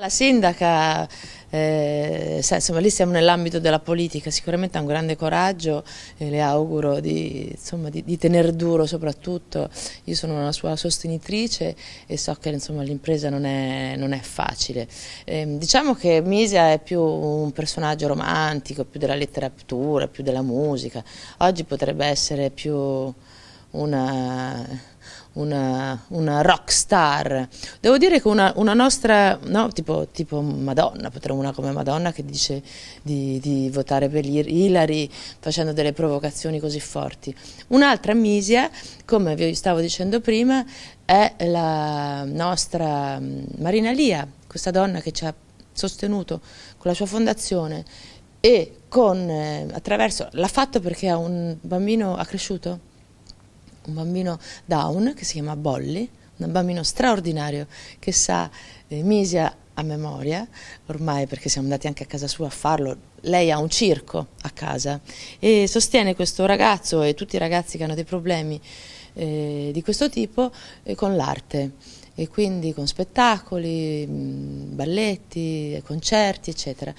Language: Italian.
La sindaca, eh, insomma, lì siamo nell'ambito della politica, sicuramente ha un grande coraggio e le auguro di, insomma, di, di tenere duro soprattutto. Io sono una sua sostenitrice e so che l'impresa non, non è, facile. Eh, diciamo che Misia è più un personaggio romantico, più della letteratura, più della musica. Oggi potrebbe essere più una, una, una rock star. Devo dire che una, una nostra, no, tipo, tipo, Madonna, potremmo una come Madonna che dice di, di votare per Hillary facendo delle provocazioni così forti. Un'altra misia, come vi stavo dicendo prima, è la nostra mm, Marina Lia, questa donna che ci ha sostenuto con la sua fondazione e con, eh, attraverso, l'ha fatto perché ha un bambino, ha cresciuto? un bambino down che si chiama Bolly, un bambino straordinario che sa eh, Misia a memoria, ormai perché siamo andati anche a casa sua a farlo, lei ha un circo a casa e sostiene questo ragazzo e tutti i ragazzi che hanno dei problemi eh, di questo tipo eh, con l'arte e quindi con spettacoli, mh, mm, balletti, concerti eccetera.